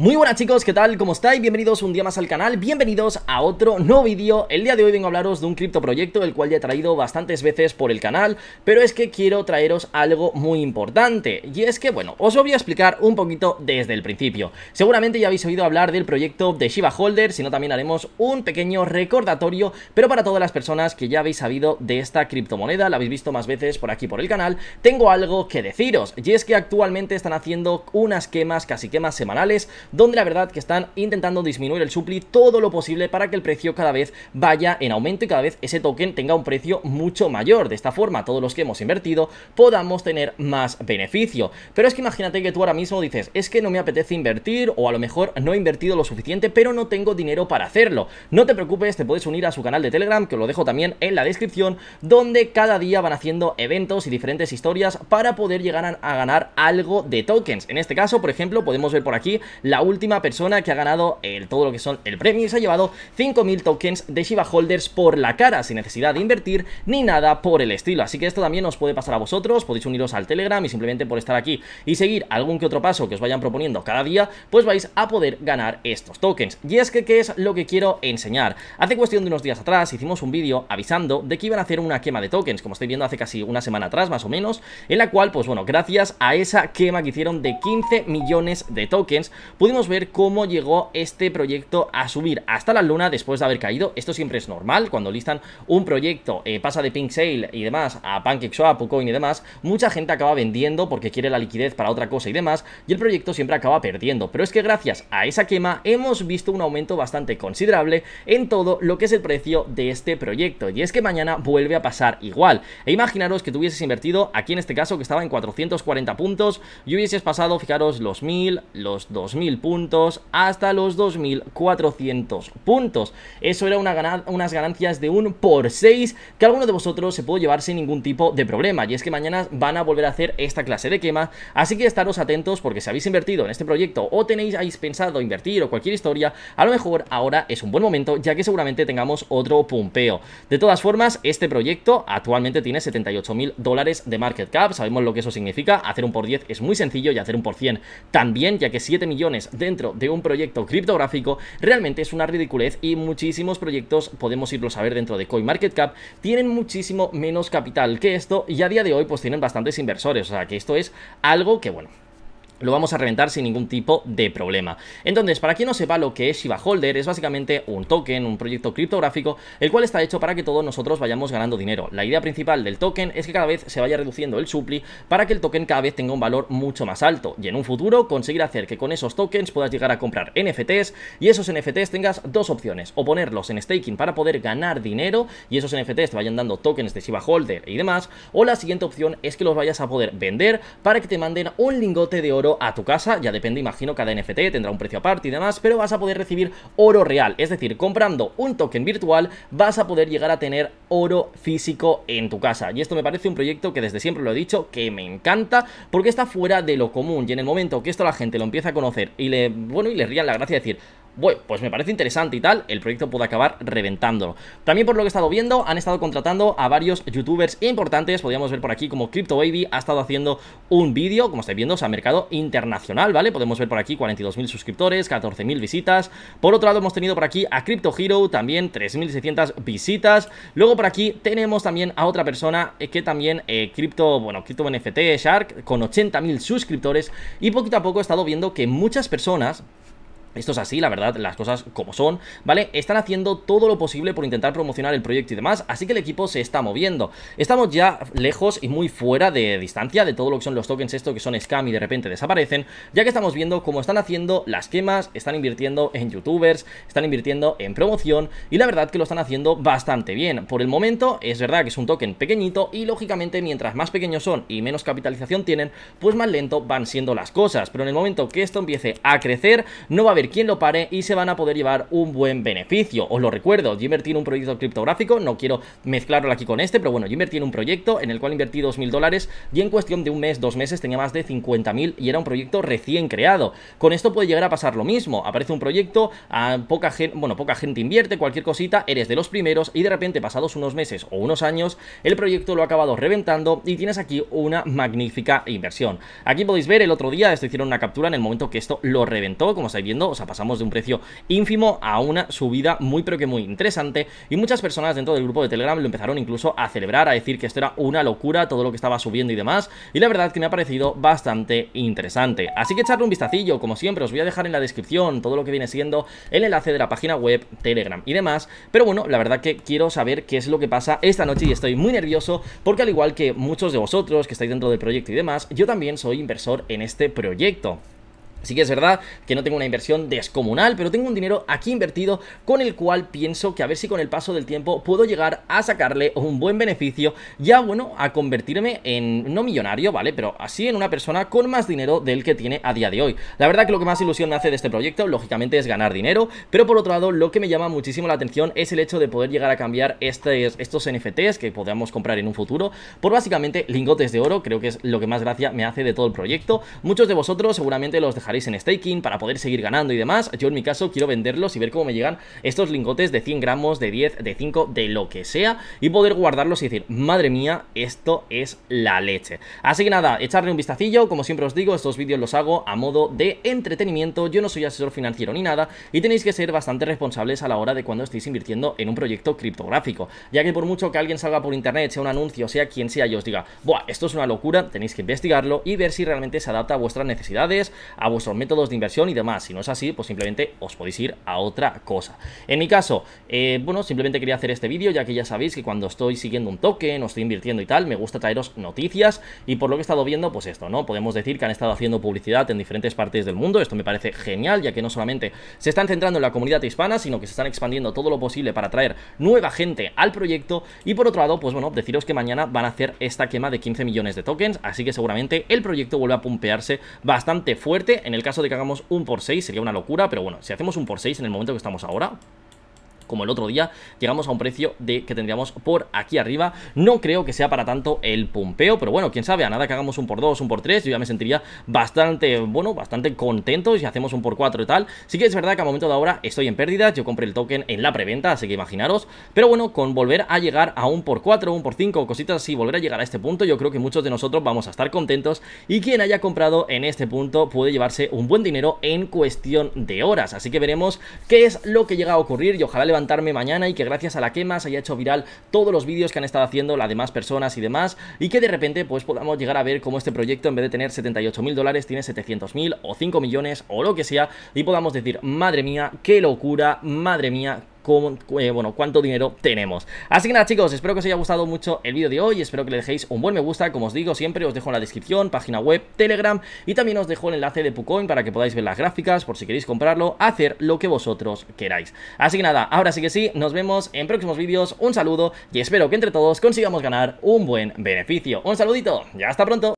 Muy buenas chicos, ¿qué tal? ¿Cómo estáis? Bienvenidos un día más al canal, bienvenidos a otro nuevo vídeo El día de hoy vengo a hablaros de un criptoproyecto El cual ya he traído bastantes veces por el canal Pero es que quiero traeros algo muy importante Y es que, bueno, os lo voy a explicar un poquito desde el principio Seguramente ya habéis oído hablar del proyecto de Shiba Holder si no también haremos un pequeño recordatorio Pero para todas las personas que ya habéis sabido de esta criptomoneda La habéis visto más veces por aquí por el canal Tengo algo que deciros Y es que actualmente están haciendo unas quemas, casi quemas semanales donde la verdad que están intentando disminuir el supli todo lo posible para que el precio cada vez vaya en aumento y cada vez ese token tenga un precio mucho mayor. De esta forma, todos los que hemos invertido podamos tener más beneficio. Pero es que imagínate que tú ahora mismo dices, es que no me apetece invertir o a lo mejor no he invertido lo suficiente, pero no tengo dinero para hacerlo. No te preocupes, te puedes unir a su canal de Telegram, que os lo dejo también en la descripción, donde cada día van haciendo eventos y diferentes historias para poder llegar a ganar algo de tokens. En este caso, por ejemplo, podemos ver por aquí la última persona que ha ganado todo lo que son el premio y se ha llevado 5.000 tokens de Shiba Holders por la cara, sin necesidad de invertir ni nada por el estilo. Así que esto también os puede pasar a vosotros, podéis uniros al Telegram y simplemente por estar aquí y seguir algún que otro paso que os vayan proponiendo cada día, pues vais a poder ganar estos tokens. Y es que, ¿qué es lo que quiero enseñar? Hace cuestión de unos días atrás hicimos un vídeo avisando de que iban a hacer una quema de tokens, como estoy viendo hace casi una semana atrás más o menos, en la cual, pues bueno, gracias a esa quema que hicieron de 15 millones de tokens, pudimos ver cómo llegó este proyecto a subir hasta la luna después de haber caído. Esto siempre es normal, cuando listan un proyecto, eh, pasa de Pink Sale y demás a PancakeSwap, Coin y demás, mucha gente acaba vendiendo porque quiere la liquidez para otra cosa y demás, y el proyecto siempre acaba perdiendo. Pero es que gracias a esa quema hemos visto un aumento bastante considerable en todo lo que es el precio de este proyecto. Y es que mañana vuelve a pasar igual. E imaginaros que tuvieses invertido aquí en este caso que estaba en 440 puntos y hubieses pasado, fijaros, los 1000, los 2000 puntos hasta los 2.400 puntos. Eso era una unas ganancias de un por 6 que alguno de vosotros se puede llevar sin ningún tipo de problema. Y es que mañana van a volver a hacer esta clase de quema, así que estaros atentos porque si habéis invertido en este proyecto o tenéis pensado invertir o cualquier historia, a lo mejor ahora es un buen momento ya que seguramente tengamos otro pumpeo. De todas formas, este proyecto actualmente tiene 78.000 dólares de market cap, sabemos lo que eso significa, hacer un por 10 es muy sencillo y hacer un por 100 también, ya que 7 millones dentro de un proyecto criptográfico realmente es una ridiculez y muchísimos proyectos, podemos irlos a ver dentro de CoinMarketCap, tienen muchísimo menos capital que esto y a día de hoy pues tienen bastantes inversores, o sea que esto es algo que bueno, lo vamos a reventar sin ningún tipo de problema. Entonces, para quien no sepa lo que es Shiba Holder, es básicamente un token, un proyecto criptográfico, el cual está hecho para que todos nosotros vayamos ganando dinero. La idea principal del token es que cada vez se vaya reduciendo el supli, para que el token cada vez tenga un valor mucho más alto y en un futuro conseguir hacer que con esos tokens puedas llegar a comprar NFTs y esos NFTs tengas dos opciones, o ponerlos en staking para poder ganar dinero y esos NFTs te vayan dando tokens de Shiba Holder y demás, o la siguiente opción es que los vayas a poder vender para que te manden un lingote de oro a tu casa, ya depende, imagino, cada NFT tendrá un precio aparte y demás, pero vas a poder recibir oro real, es decir, comprando un token virtual vas a poder llegar a tener oro físico en tu casa. Y esto me parece un proyecto que desde siempre lo he dicho, que me encanta, porque está fuera de lo común y en el momento que esto la gente lo empieza a conocer y le, bueno, y le rían la gracia de decir, bueno, pues me parece interesante y tal, el proyecto puede acabar reventándolo. También por lo que he estado viendo, han estado contratando a varios youtubers importantes, podríamos ver por aquí como CryptoBaby ha estado haciendo un vídeo, como estáis viendo, o sea, mercado internacional, ¿vale? Podemos ver por aquí 42.000 suscriptores, 14.000 visitas. Por otro lado, hemos tenido por aquí a Crypto Hero, también 3.600 visitas. Luego por aquí tenemos también a otra persona eh, que también eh, Crypto, bueno, Crypto NFT Shark, con 80.000 suscriptores. Y poquito a poco he estado viendo que muchas personas esto es así, la verdad, las cosas como son, ¿vale? Están haciendo todo lo posible por intentar promocionar el proyecto y demás, así que el equipo se está moviendo. Estamos ya lejos y muy fuera de distancia de todo lo que son los tokens esto que son scam y de repente desaparecen, ya que estamos viendo cómo están haciendo las quemas, están invirtiendo en youtubers, están invirtiendo en promoción y la verdad que lo están haciendo bastante bien. Por el momento es verdad que es un token pequeñito y lógicamente mientras más pequeños son y menos capitalización tienen, pues más lento van siendo las cosas, pero en el momento que esto empiece a crecer no va a haber quién lo pare y se van a poder llevar un buen beneficio. Os lo recuerdo, yo tiene un proyecto criptográfico, no quiero mezclarlo aquí con este, pero bueno, yo tiene un proyecto en el cual invertí 2.000 dólares y en cuestión de un mes, dos meses, tenía más de 50.000 y era un proyecto recién creado. Con esto puede llegar a pasar lo mismo, aparece un proyecto, a poca gente, bueno, poca gente invierte, cualquier cosita, eres de los primeros y de repente pasados unos meses o unos años, el proyecto lo ha acabado reventando y tienes aquí una magnífica inversión. Aquí podéis ver, el otro día esto hicieron una captura en el momento que esto lo reventó, como estáis viendo, o sea, pasamos de un precio ínfimo a una subida muy pero que muy interesante y muchas personas dentro del grupo de Telegram lo empezaron incluso a celebrar, a decir que esto era una locura, todo lo que estaba subiendo y demás, y la verdad que me ha parecido bastante interesante. Así que echarle un vistacillo, como siempre, os voy a dejar en la descripción todo lo que viene siendo el enlace de la página web, Telegram y demás, pero bueno, la verdad que quiero saber qué es lo que pasa esta noche y estoy muy nervioso porque al igual que muchos de vosotros que estáis dentro del proyecto y demás, yo también soy inversor en este proyecto. Sí que es verdad que no tengo una inversión descomunal, pero tengo un dinero aquí invertido con el cual pienso que a ver si con el paso del tiempo puedo llegar a sacarle un buen beneficio, ya bueno, a convertirme en, no millonario, ¿vale? Pero así en una persona con más dinero del que tiene a día de hoy. La verdad que lo que más ilusión me hace de este proyecto, lógicamente, es ganar dinero, pero por otro lado, lo que me llama muchísimo la atención es el hecho de poder llegar a cambiar este, estos NFTs que podamos comprar en un futuro por básicamente lingotes de oro, creo que es lo que más gracia me hace de todo el proyecto. Muchos de vosotros seguramente los dejaréis en staking para poder seguir ganando y demás. Yo en mi caso quiero venderlos y ver cómo me llegan estos lingotes de 100 gramos, de 10, de 5, de lo que sea y poder guardarlos y decir, madre mía, esto es la leche. Así que nada, echarle un vistacillo, como siempre os digo, estos vídeos los hago a modo de entretenimiento, yo no soy asesor financiero ni nada y tenéis que ser bastante responsables a la hora de cuando estéis invirtiendo en un proyecto criptográfico, ya que por mucho que alguien salga por internet, sea un anuncio, sea quien sea y os diga, buah, esto es una locura, tenéis que investigarlo y ver si realmente se adapta a vuestras necesidades, a vuestras vuestros métodos de inversión y demás. Si no es así, pues simplemente os podéis ir a otra cosa. En mi caso, eh, bueno, simplemente quería hacer este vídeo, ya que ya sabéis que cuando estoy siguiendo un token o estoy invirtiendo y tal, me gusta traeros noticias y por lo que he estado viendo, pues esto, ¿no? Podemos decir que han estado haciendo publicidad en diferentes partes del mundo, esto me parece genial, ya que no solamente se están centrando en la comunidad hispana, sino que se están expandiendo todo lo posible para traer nueva gente al proyecto y por otro lado, pues bueno, deciros que mañana van a hacer esta quema de 15 millones de tokens, así que seguramente el proyecto vuelve a pumpearse bastante fuerte en el caso de que hagamos un por 6 sería una locura, pero bueno, si hacemos un por 6 en el momento que estamos ahora, como el otro día, llegamos a un precio de que tendríamos por aquí arriba. No creo que sea para tanto el pumpeo, pero bueno, quién sabe, a nada que hagamos un por 2, un por 3, yo ya me sentiría bastante, bueno, bastante contento si hacemos un por 4 y tal. Sí que es verdad que a momento de ahora estoy en pérdidas, yo compré el token en la preventa, así que imaginaros, pero bueno, con volver a llegar a un por 4, un por 5, cositas así, volver a llegar a este punto, yo creo que muchos de nosotros vamos a estar contentos y quien haya comprado en este punto puede llevarse un buen dinero en cuestión de horas, así que veremos qué es lo que llega a ocurrir y ojalá a mañana y que gracias a la quema se haya hecho viral todos los vídeos que han estado haciendo las demás personas y demás y que de repente pues podamos llegar a ver cómo este proyecto en vez de tener 78 mil dólares tiene 700 mil o 5 millones o lo que sea y podamos decir madre mía qué locura madre mía eh, bueno, cuánto dinero tenemos. Así que nada chicos, espero que os haya gustado mucho el vídeo de hoy, espero que le dejéis un buen me gusta, como os digo siempre, os dejo en la descripción, página web, Telegram y también os dejo el enlace de Pucoin para que podáis ver las gráficas por si queréis comprarlo, hacer lo que vosotros queráis. Así que nada, ahora sí que sí, nos vemos en próximos vídeos, un saludo y espero que entre todos consigamos ganar un buen beneficio. Un saludito ya hasta pronto.